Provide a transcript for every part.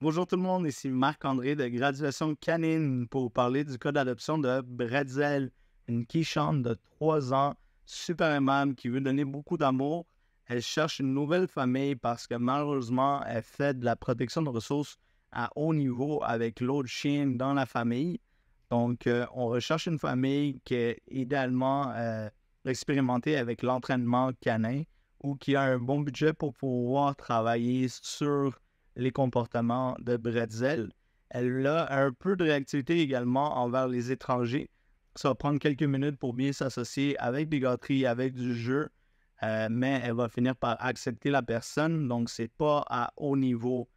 Bonjour tout le monde, ici Marc-André de Graduation Canine pour parler du cas d'adoption de Bradzel, une quichante de 3 ans, super aimable, qui veut donner beaucoup d'amour. Elle cherche une nouvelle famille parce que malheureusement, elle fait de la protection de ressources à haut niveau avec l'autre chien dans la famille. Donc, euh, on recherche une famille qui est idéalement euh, expérimentée avec l'entraînement canin ou qui a un bon budget pour pouvoir travailler sur les comportements de bretzel. Elle a un peu de réactivité également envers les étrangers. Ça va prendre quelques minutes pour bien s'associer avec des gâteries, avec du jeu, euh, mais elle va finir par accepter la personne. Donc, c'est pas à haut niveau.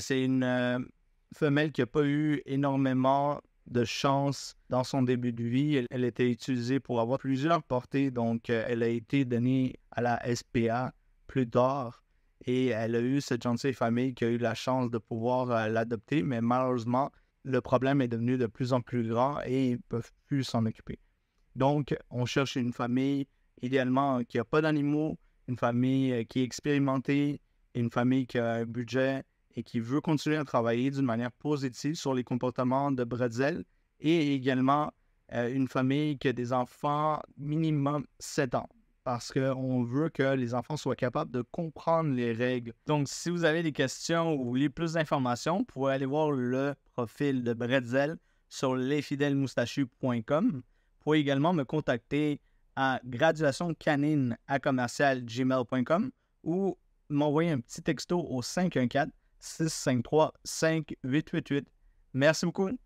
c'est une femelle qui n'a pas eu énormément de chance dans son début de vie. Elle, était utilisée pour avoir plusieurs portées, donc euh, elle a été donnée à la SPA plus tard et elle a eu cette gentille famille qui a eu la chance de pouvoir euh, l'adopter, mais malheureusement, le problème est devenu de plus en plus grand et ils ne peuvent plus s'en occuper. Donc, on cherche une famille idéalement qui n'a pas d'animaux, une famille euh, qui est expérimentée, une famille qui a un budget et qui veut continuer à travailler d'une manière positive sur les comportements de Bredzel et également euh, une famille qui a des enfants minimum 7 ans parce qu'on veut que les enfants soient capables de comprendre les règles. Donc, si vous avez des questions ou voulez plus d'informations, vous pouvez aller voir le profil de Bredzel sur lesfidèlesmoustachus.com. Vous pouvez également me contacter à graduationcanine gmail.com ou m'envoyer un petit texto au 514 6-5-3-5-8-8-8. Merci beaucoup.